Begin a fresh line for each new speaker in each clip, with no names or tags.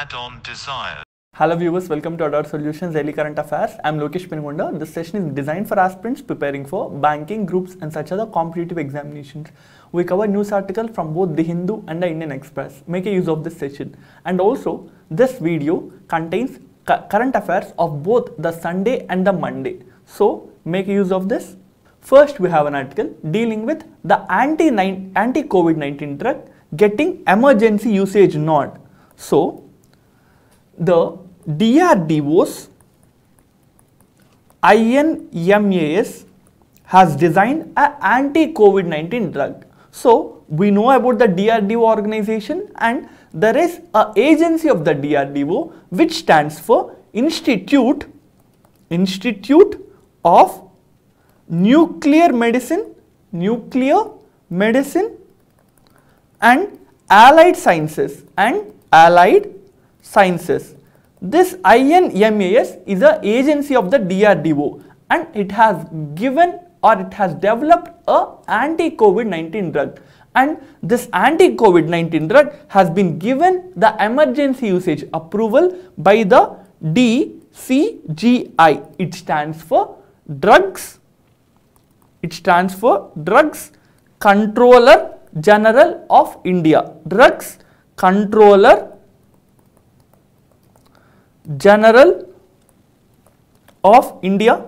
Add-on desired. Hello viewers, welcome to Adult Solutions Daily Current Affairs. I'm Lokesh Pingonda. This session is designed for aspirants preparing for banking, groups and such other competitive examinations. We cover news article from both The Hindu and The Indian Express. Make a use of this session. And also, this video contains current affairs of both the Sunday and the Monday. So, make use of this. First, we have an article dealing with the anti-COVID-19 anti drug getting emergency usage nod. So, the DRDO's INMAS has designed an anti-COVID-19 drug. So we know about the DRDO organization and there is a agency of the DRDO which stands for Institute, Institute of Nuclear Medicine, Nuclear Medicine and Allied Sciences and Allied Sciences. This INMAS is an agency of the DRDO and it has given or it has developed a anti-COVID-19 drug and this anti-COVID-19 drug has been given the emergency usage approval by the DCGI. It stands for drugs, it stands for drugs controller general of India, drugs controller general of India.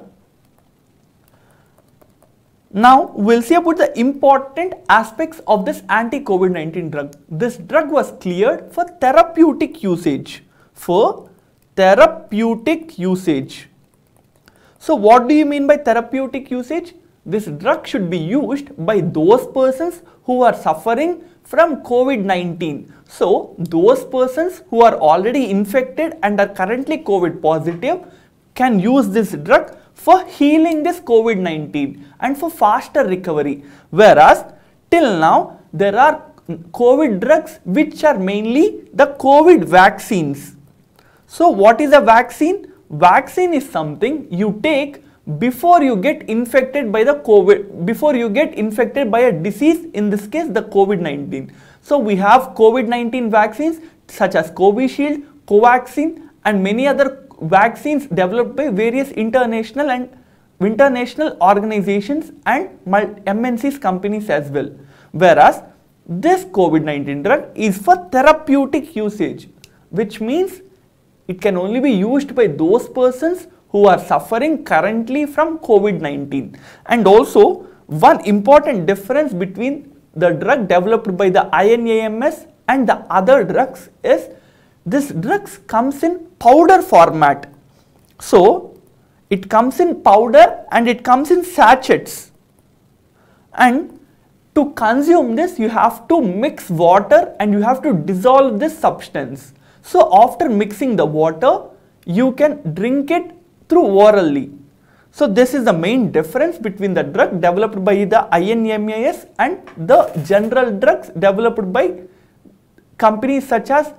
Now, we'll see about the important aspects of this anti-COVID-19 drug. This drug was cleared for therapeutic usage. For therapeutic usage. So, what do you mean by therapeutic usage? This drug should be used by those persons who are suffering from COVID-19. So those persons who are already infected and are currently COVID positive can use this drug for healing this COVID-19 and for faster recovery. Whereas till now there are COVID drugs which are mainly the COVID vaccines. So what is a vaccine? Vaccine is something you take before you get infected by the COVID, before you get infected by a disease, in this case the COVID-19. So we have COVID-19 vaccines such as Covishield, Covaxin and many other vaccines developed by various international and international organizations and MNCs companies as well. Whereas this COVID-19 drug is for therapeutic usage which means it can only be used by those persons who are suffering currently from COVID-19. And also one important difference between the drug developed by the INAMS and the other drugs is this drug comes in powder format. So it comes in powder and it comes in sachets. And to consume this you have to mix water and you have to dissolve this substance. So after mixing the water you can drink it through orally. So this is the main difference between the drug developed by the INMAS and the general drugs developed by companies such as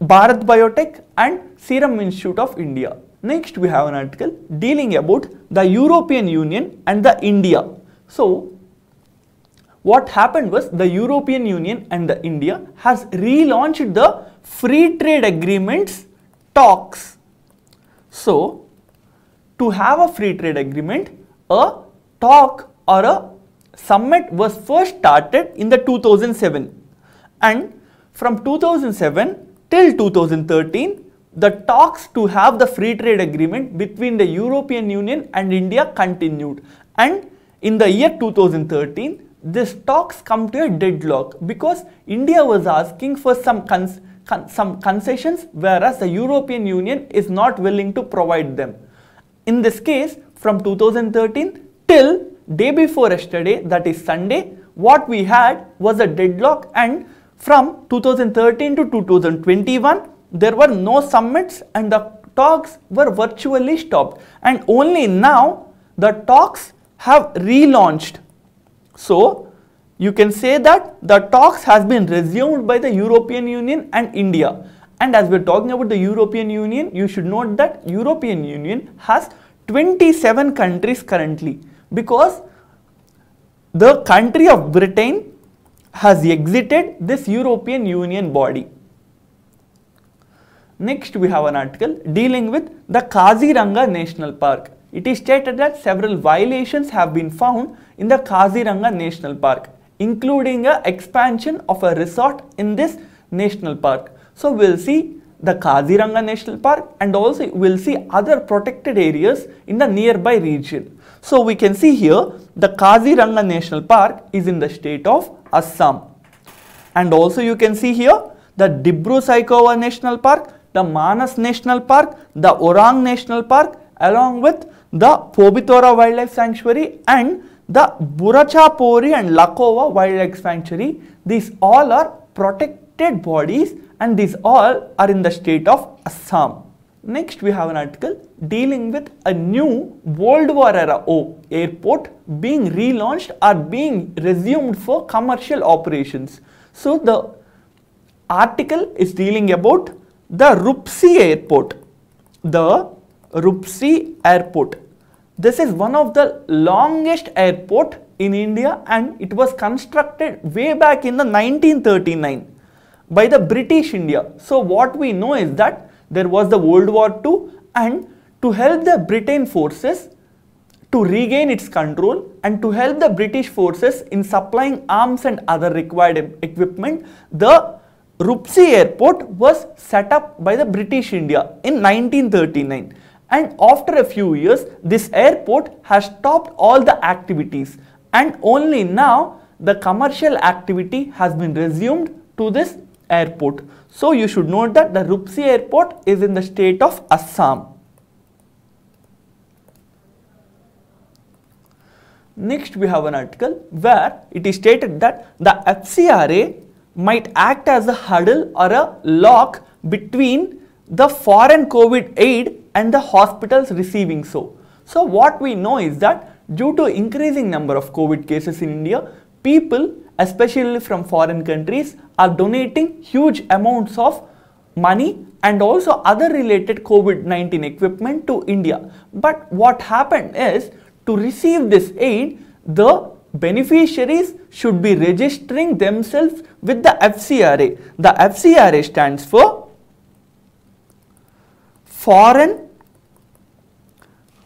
Bharat Biotech and Serum Institute of India. Next we have an article dealing about the European Union and the India. So what happened was the European Union and the India has relaunched the free trade agreements talks. So to have a free trade agreement, a talk or a summit was first started in the 2007 and from 2007 till 2013 the talks to have the free trade agreement between the European Union and India continued and in the year 2013 these talks come to a deadlock because India was asking for some cons con some concessions whereas the European Union is not willing to provide them. In this case, from 2013 till day before yesterday, that is Sunday, what we had was a deadlock and from 2013 to 2021, there were no summits and the talks were virtually stopped. And only now the talks have relaunched. So, you can say that the talks has been resumed by the European Union and India. And as we're talking about the European Union, you should note that European Union has 27 countries currently because the country of Britain has exited this European Union body. Next we have an article dealing with the Kaziranga National Park. It is stated that several violations have been found in the Kaziranga National Park including a expansion of a resort in this national park. So we'll see the Kaziranga National Park and also we'll see other protected areas in the nearby region. So we can see here the Kaziranga National Park is in the state of Assam. And also you can see here the Dibru-Saikova National Park, the Manas National Park, the Orang National Park along with the Pobitora Wildlife Sanctuary and the Burachapori and Lakova Wildlife Sanctuary. These all are protected bodies and these all are in the state of Assam. Next we have an article dealing with a new World War era O airport being relaunched or being resumed for commercial operations. So the article is dealing about the Rupsi airport. The Rupsi airport. This is one of the longest airport in India and it was constructed way back in the 1939 by the British India. So what we know is that there was the World War II and to help the Britain forces to regain its control and to help the British forces in supplying arms and other required equipment, the Rupsi airport was set up by the British India in 1939 and after a few years this airport has stopped all the activities and only now the commercial activity has been resumed to this airport. So you should note that the Rupsi airport is in the state of Assam. Next we have an article where it is stated that the FCRA might act as a hurdle or a lock between the foreign COVID aid and the hospitals receiving so. So what we know is that due to increasing number of COVID cases in India, people especially from foreign countries are donating huge amounts of money and also other related COVID-19 equipment to India. But what happened is to receive this aid, the beneficiaries should be registering themselves with the FCRA. The FCRA stands for Foreign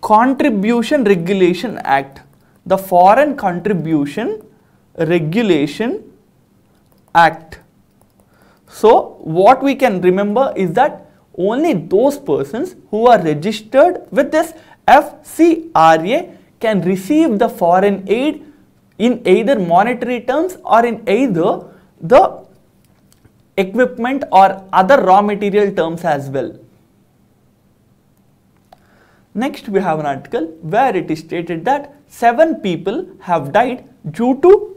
Contribution Regulation Act. The Foreign Contribution Regulation Act. So what we can remember is that only those persons who are registered with this FCRA can receive the foreign aid in either monetary terms or in either the equipment or other raw material terms as well. Next we have an article where it is stated that 7 people have died due to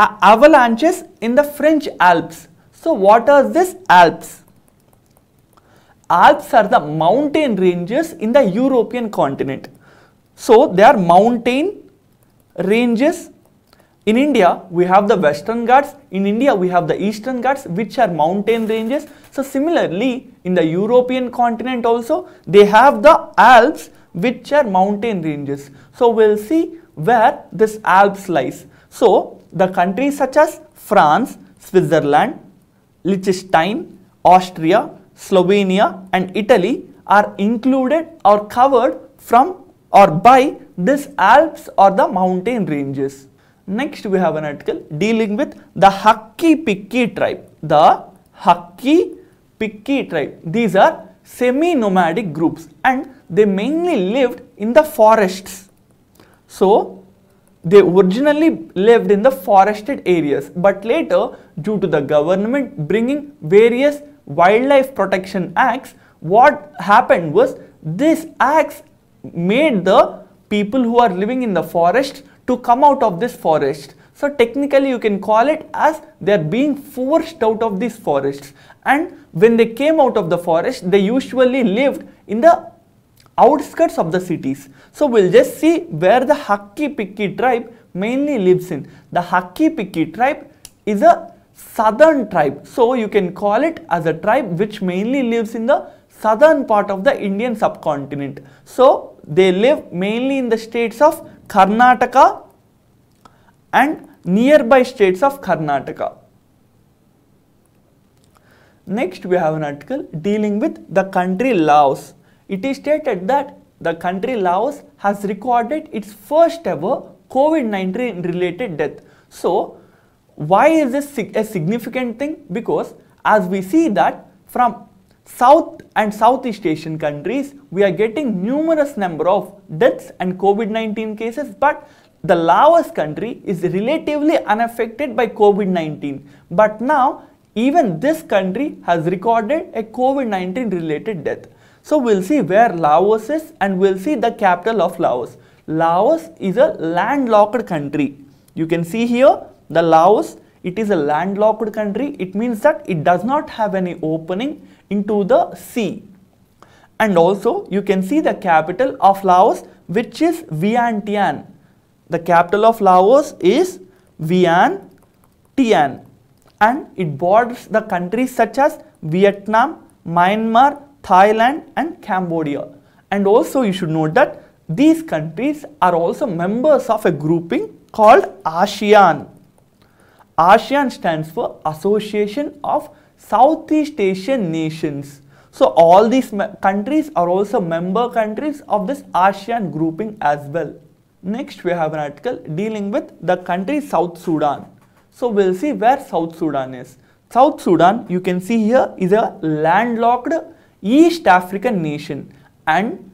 avalanches in the French Alps. So what are these Alps? Alps are the mountain ranges in the European continent. So they are mountain ranges. In India, we have the Western Ghats. In India, we have the Eastern Ghats, which are mountain ranges. So similarly, in the European continent also, they have the Alps, which are mountain ranges. So we'll see where this Alps lies. So, the countries such as France, Switzerland, Liechtenstein, Austria, Slovenia and Italy are included or covered from or by this Alps or the mountain ranges. Next we have an article dealing with the Hakki Pikki tribe. The Hakki Pikki tribe. These are semi-nomadic groups and they mainly lived in the forests. So they originally lived in the forested areas, but later, due to the government bringing various wildlife protection acts, what happened was this acts made the people who are living in the forest to come out of this forest. So technically you can call it as they are being forced out of these forests. And when they came out of the forest, they usually lived in the outskirts of the cities. So we'll just see where the Hakki-Pikki tribe mainly lives in. The Hakki-Pikki tribe is a southern tribe. So you can call it as a tribe which mainly lives in the southern part of the Indian subcontinent. So they live mainly in the states of Karnataka and nearby states of Karnataka. Next we have an article dealing with the country Laos it is stated that the country Laos has recorded its first ever COVID-19 related death. So, why is this a significant thing? Because as we see that from South and Southeast Asian countries, we are getting numerous number of deaths and COVID-19 cases, but the Laos country is relatively unaffected by COVID-19. But now, even this country has recorded a COVID-19 related death. So we'll see where Laos is and we'll see the capital of Laos. Laos is a landlocked country. You can see here the Laos, it is a landlocked country. It means that it does not have any opening into the sea. And also you can see the capital of Laos which is Vientiane. The capital of Laos is Vientiane and it borders the countries such as Vietnam, Myanmar, Thailand and Cambodia. And also you should note that these countries are also members of a grouping called ASEAN. ASEAN stands for Association of Southeast Asian Nations. So all these countries are also member countries of this ASEAN grouping as well. Next we have an article dealing with the country South Sudan. So we'll see where South Sudan is. South Sudan you can see here is a landlocked East African nation and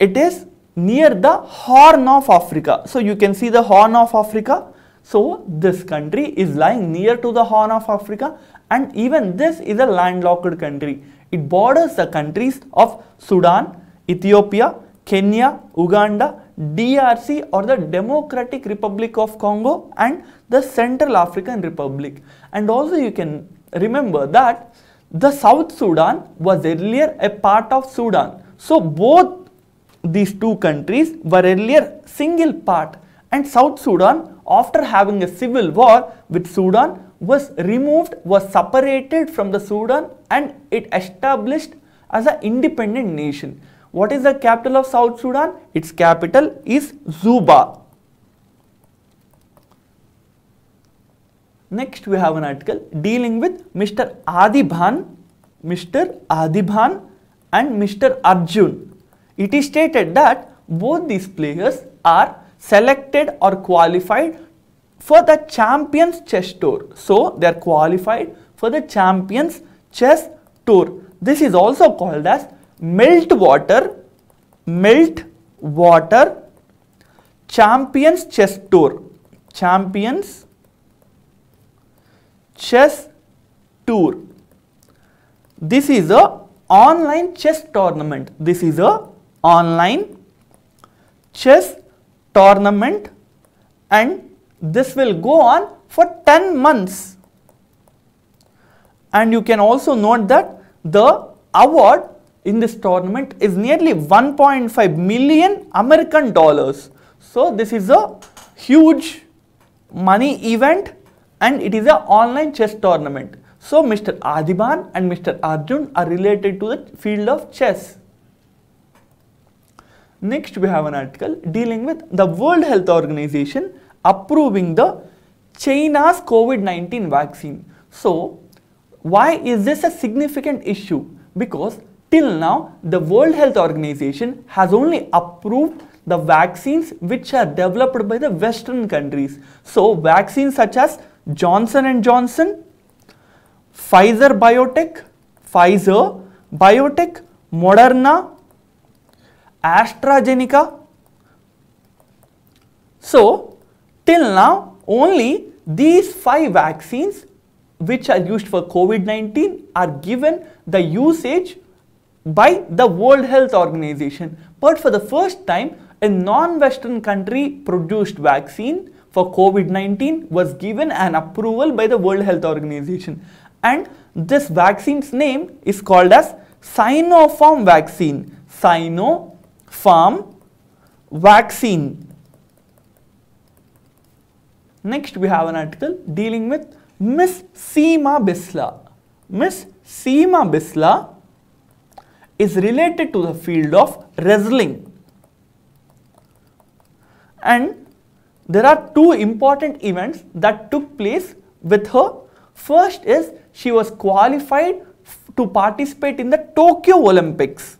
it is near the Horn of Africa. So you can see the Horn of Africa. So this country is lying near to the Horn of Africa and even this is a landlocked country. It borders the countries of Sudan, Ethiopia, Kenya, Uganda, DRC or the Democratic Republic of Congo and the Central African Republic. And also you can remember that the South Sudan was earlier a part of Sudan. So both these two countries were earlier single part and South Sudan after having a civil war with Sudan was removed, was separated from the Sudan and it established as an independent nation. What is the capital of South Sudan? Its capital is Zuba. Next we have an article dealing with Mr. Adibhan, Mr. Adibhan and Mr. Arjun. It is stated that both these players are selected or qualified for the Champions Chess Tour. So they are qualified for the Champions Chess Tour. This is also called as melt water, melt water Champions Chess Tour. Champions chess tour. This is a online chess tournament. This is a online chess tournament and this will go on for 10 months. And you can also note that the award in this tournament is nearly 1.5 million American dollars. So this is a huge money event and it is an online chess tournament. So Mr. Adiban and Mr. Arjun are related to the field of chess. Next we have an article dealing with the World Health Organization approving the China's COVID-19 vaccine. So why is this a significant issue? Because till now the World Health Organization has only approved the vaccines which are developed by the western countries. So vaccines such as Johnson and Johnson, Pfizer Biotech, Pfizer Biotech, Moderna, AstraZeneca. So, till now only these five vaccines which are used for COVID-19 are given the usage by the World Health Organization. But for the first time, a non-Western country produced vaccine for COVID-19 was given an approval by the World Health Organization. And this vaccine's name is called as Sinopharm vaccine. Sinopharm vaccine. Next, we have an article dealing with Miss Seema Bisla. Miss Seema Bisla is related to the field of wrestling. And there are two important events that took place with her. First is she was qualified to participate in the Tokyo Olympics.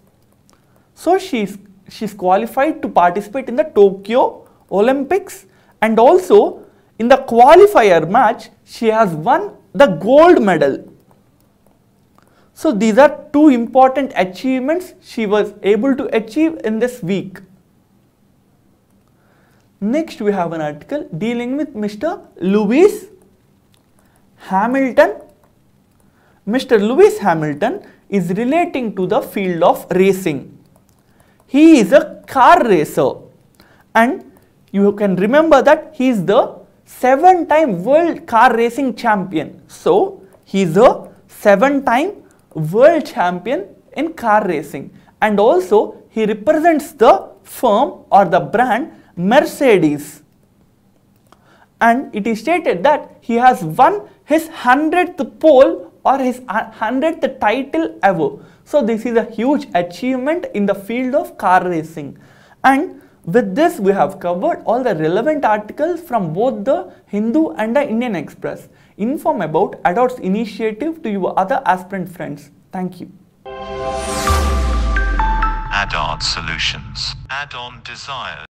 So she's, she's qualified to participate in the Tokyo Olympics and also in the qualifier match she has won the gold medal. So these are two important achievements she was able to achieve in this week. Next, we have an article dealing with Mr. Lewis Hamilton. Mr. Lewis Hamilton is relating to the field of racing. He is a car racer and you can remember that he is the seven time world car racing champion. So, he is a seven time world champion in car racing and also he represents the firm or the brand Mercedes and it is stated that he has won his 100th pole or his 100th title ever. So this is a huge achievement in the field of car racing. And with this we have covered all the relevant articles from both the Hindu and the Indian Express. Inform about Adults Initiative to your other aspirant friends. Thank you. add Solutions. Add-on Desires.